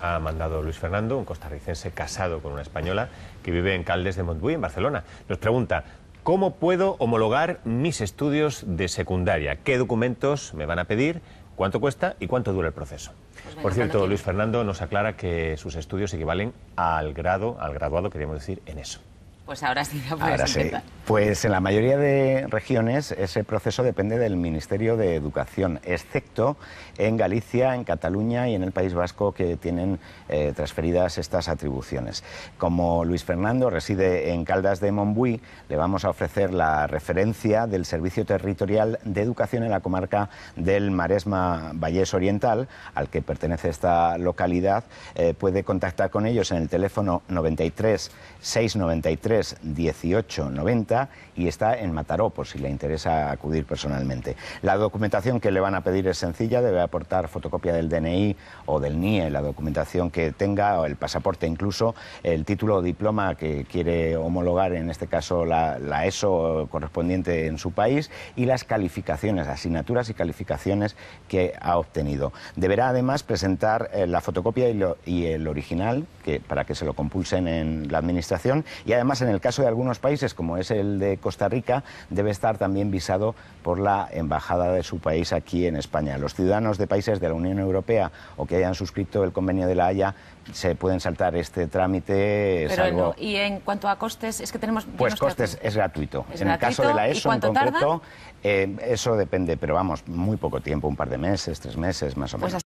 ha mandado Luis Fernando, un costarricense casado con una española que vive en Caldes de Montbui, en Barcelona. Nos pregunta, ¿cómo puedo homologar mis estudios de secundaria? ¿Qué documentos me van a pedir? ¿Cuánto cuesta y cuánto dura el proceso? Pues Por cierto, Luis Fernando nos aclara que sus estudios equivalen al grado, al graduado, queríamos decir, en eso. Pues ahora sí, ahora Pues en la mayoría de regiones ese proceso depende del Ministerio de Educación, excepto en Galicia, en Cataluña y en el País Vasco que tienen eh, transferidas estas atribuciones. Como Luis Fernando reside en Caldas de Monbuí, le vamos a ofrecer la referencia del Servicio Territorial de Educación en la comarca del Maresma Vallés Oriental, al que pertenece esta localidad. Eh, puede contactar con ellos en el teléfono 93 693 1890 y está en Mataró por si le interesa acudir personalmente. La documentación que le van a pedir es sencilla, debe aportar fotocopia del DNI o del NIE, la documentación que tenga, o el pasaporte incluso, el título o diploma que quiere homologar, en este caso la, ESO correspondiente en su país, y las calificaciones, asignaturas y calificaciones que ha obtenido. Deberá además presentar eh, la fotocopia y, el original que, para que se lo compulsen en la Administración y además en el caso de algunos países, como es el de Costa Rica, debe estar también visado por la embajada de su país aquí en España. Los ciudadanos de países de la Unión Europea o que hayan suscrito el convenio de la Haya se pueden saltar este trámite. Y en cuanto a costes, es que tenemos. Pues costes es gratuito. en el caso de la ESO en concreto, eh, eso depende, pero vamos, muy poco tiempo, un par de meses, tres meses más o pues menos.